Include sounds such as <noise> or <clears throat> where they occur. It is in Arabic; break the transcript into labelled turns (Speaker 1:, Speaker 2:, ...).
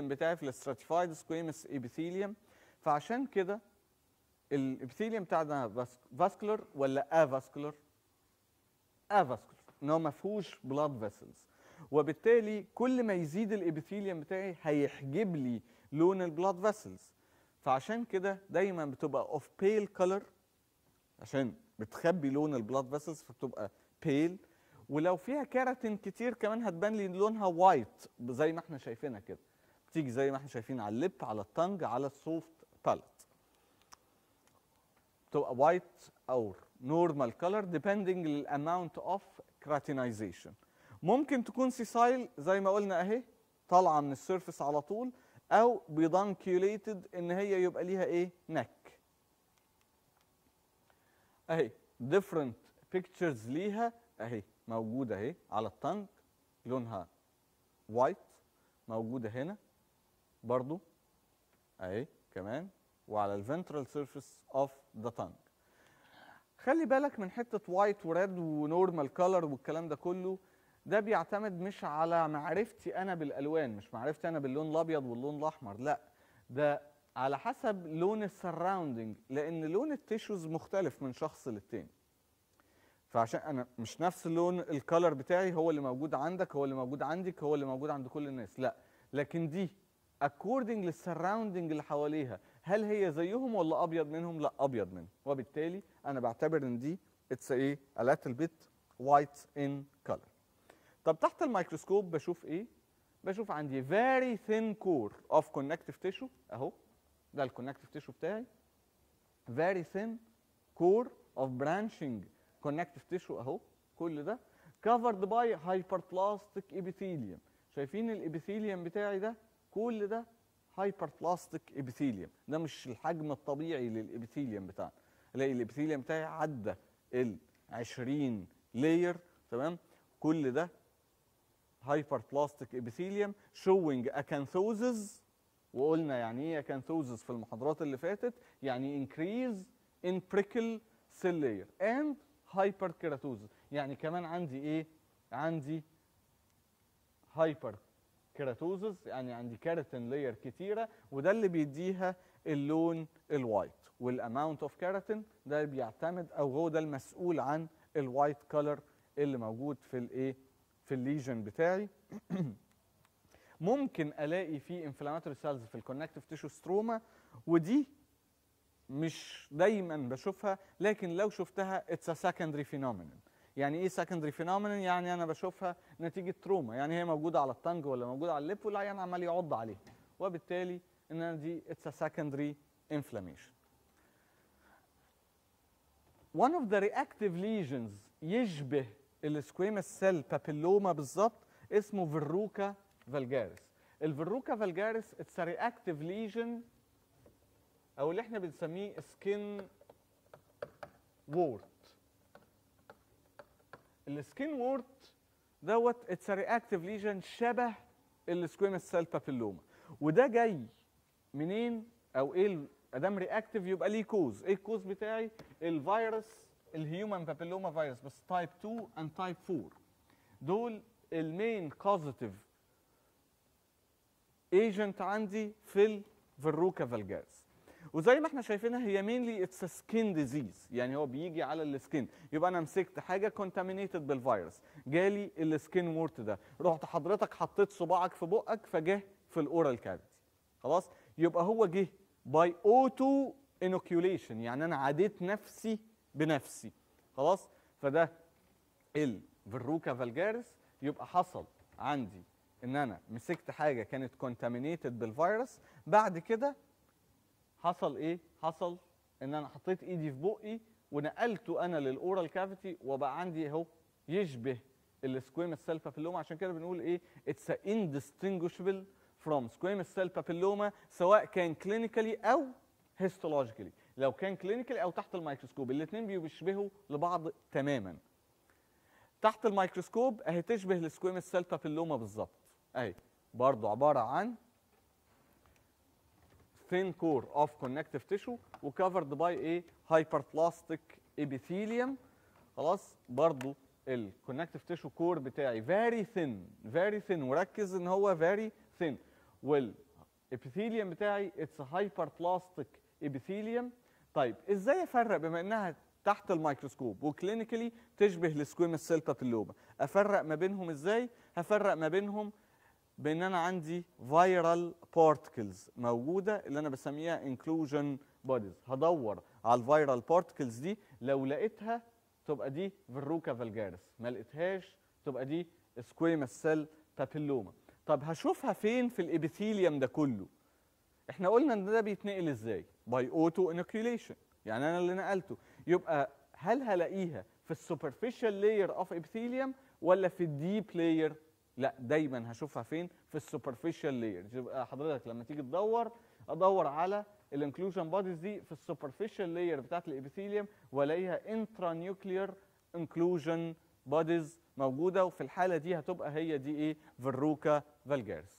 Speaker 1: بتاعي في الاستراتيفايد سكويمس ايبيثيليوم فعشان كده الابيثيليوم بتاعنا فاسكولار ولا افاسكولار افاسكولار ان هو ما فيهوش بلاد فيسلز وبالتالي كل ما يزيد الابيثيليوم بتاعي هيحجب لي لون البلاد فيسلز فعشان كده دايما بتبقى اوف بيل كلر عشان بتخبي لون البلاد فيسلز فبتبقى بيل ولو فيها كيراتين كتير كمان هتبان لي لونها وايت زي ما احنا شايفينها كده بتيجي زي ما احنا شايفين على اللب على التنج على السوفت باليت بتبقى وايت اور نورمال كلر ديبندنج الاماونت اوف كراتينايزيشن ممكن تكون سيسايل زي ما قلنا اهي طالعه من السيرفس على طول او بيدانكيوليتد ان هي يبقى ليها ايه نك اهي ديفرنت بيكتشرز ليها اهي موجوده اهي على التنج لونها وايت موجوده هنا برضو اهي كمان وعلى الفنترال سيرفيس اوف ذا تانج خلي بالك من حته وايت وريد ونورمال كلر والكلام ده كله ده بيعتمد مش على معرفتي انا بالالوان مش معرفتي انا باللون الابيض واللون الاحمر لا ده على حسب لون السراوندنج لان لون التيشوز مختلف من شخص للتاني فعشان انا مش نفس اللون الكلر بتاعي هو اللي موجود عندك هو اللي موجود عندك هو اللي موجود عند كل الناس لا لكن دي according للسراوندنج اللي حواليها هل هي زيهم ولا ابيض منهم لا ابيض منهم وبالتالي انا بعتبر ان دي اتس ايه a little bit white in color طب تحت الميكروسكوب بشوف ايه بشوف عندي very thin core of connective tissue اهو ده الكونكتيف تيشو بتاعي very thin core of branching connective tissue اهو كل ده covered by hyperplastic epithelium شايفين الابيثيليوم بتاعي ده كل ده هايبر بلاستيك ابيثيليوم ده مش الحجم الطبيعي للابيثيليوم بتاعنا الاقي الابيثيليوم بتاعي عدى ال 20 لاير تمام كل ده هايبر بلاستيك ابيثيليوم شوينج اكانثوزز وقلنا يعني ايه اكانثوزز في المحاضرات اللي فاتت يعني انكريز ان بريكل سيل لاير اند هايبر كيراتوزز يعني كمان عندي ايه عندي هايبر كيراتوزز يعني عندي كيراتين لاير كتيره وده اللي بيديها اللون الوايت والاماونت اوف كيراتين ده بيعتمد او هو ده المسؤول عن الوايت كلر اللي موجود في الايه في الليجن بتاعي <clears throat> ممكن الاقي فيه انفلاماتوري سيلز في الكونكتيف تيشو ستروما ودي مش دايما بشوفها لكن لو شفتها اتس ا سكندري فينومينون يعني ايه سكندري فينومينون يعني انا بشوفها نتيجه تروما يعني هي موجوده على التنج ولا موجوده على اللب والعيان عمال يعض عليها وبالتالي ان انا دي اتس سكندري انفلاميشن one of the reactive lesions يشبه السكويمس سيل بابيلوما بالظبط اسمه فيروكا فالجاريس الفيروكا فالجاريس اتس رياكتيف ليجن او اللي احنا بنسميه سكن وورت السكين وورد دوت اتس رياكتيف ليجن شبه السكويمس سيل بابيلوما وده جاي منين او ايه ادام رياكتيف يبقى ليه كوز ايه الكوز بتاعي الفيروس الهيومن بابيلوما فيروس بس تايب 2 اند تايب 4 دول المين كوزيتيف ايجنت عندي في الفروكا فالجاز وزي ما احنا شايفينها هي مينلي اتس سكين ديزيز يعني هو بيجي على السكين يبقى انا مسكت حاجه كونتامينيتد بالفيروس جالي السكين وورت ده رحت حضرتك حطيت صباعك في بقك فجه في الاورال كافيتي خلاص يبقى هو جه باي اوتو انوكيوليشن يعني انا عاديت نفسي بنفسي خلاص فده الفروكا فالجارس يبقى حصل عندي ان انا مسكت حاجه كانت كونتامينيتد بالفيروس بعد كده حصل ايه حصل ان انا حطيت ايدي في بقي ونقلته انا للاورال كافيتي وبقى عندي اهو يشبه السكويمس سيل بابيلوما عشان كده بنقول ايه اتس اندستنجوشبل فروم سكويمس سيل بابيلوما سواء كان كلينيكالي او هيستولوجيكالي لو كان كلينيكالي او تحت الميكروسكوب الاثنين بيشبهوا لبعض تماما تحت الميكروسكوب اهي تشبه السكويمس سيل بابيلوما بالظبط اهي برضه عباره عن thin core of connective tissue وcovered by a hyperplastic epithelium خلاص برضو ال connective tissue core بتاعي very thin very thin وركز ان هو very thin وال epithelium بتاعي it's a hyperplastic epithelium طيب ازاي افرق بما انها تحت الميكروسكوب وكلينيكالي تشبه السكويمس سيل بابيلوما افرق ما بينهم ازاي هفرق ما بينهم بان انا عندي فايرال بارتكلز موجوده اللي انا بسميها انكلوجن بوديز هدور على الفايرال بارتكلز دي لو لقيتها تبقى دي فروكا فالجارس ما لقيتهاش تبقى دي سكويمس سيل بابيلوما طب هشوفها فين في الابيثيليوم ده كله احنا قلنا ان ده بيتنقل ازاي باي اوتو انوكيوليشن يعني انا اللي نقلته يبقى هل هلاقيها في السوبرفيشال لاير اوف ابيثيليوم ولا في الديب لاير لا دايما هشوفها فين في السوبرفيشال لايرز يبقى حضرتك لما تيجي تدور ادور على الانكلوجن بوديز دي في السوبرفيشال لاير بتاعت الابيثيليوم والاقيها انترا نيوكلير انكلوجن بوديز موجوده وفي الحاله دي هتبقى هي دي ايه فروكا فالجيرس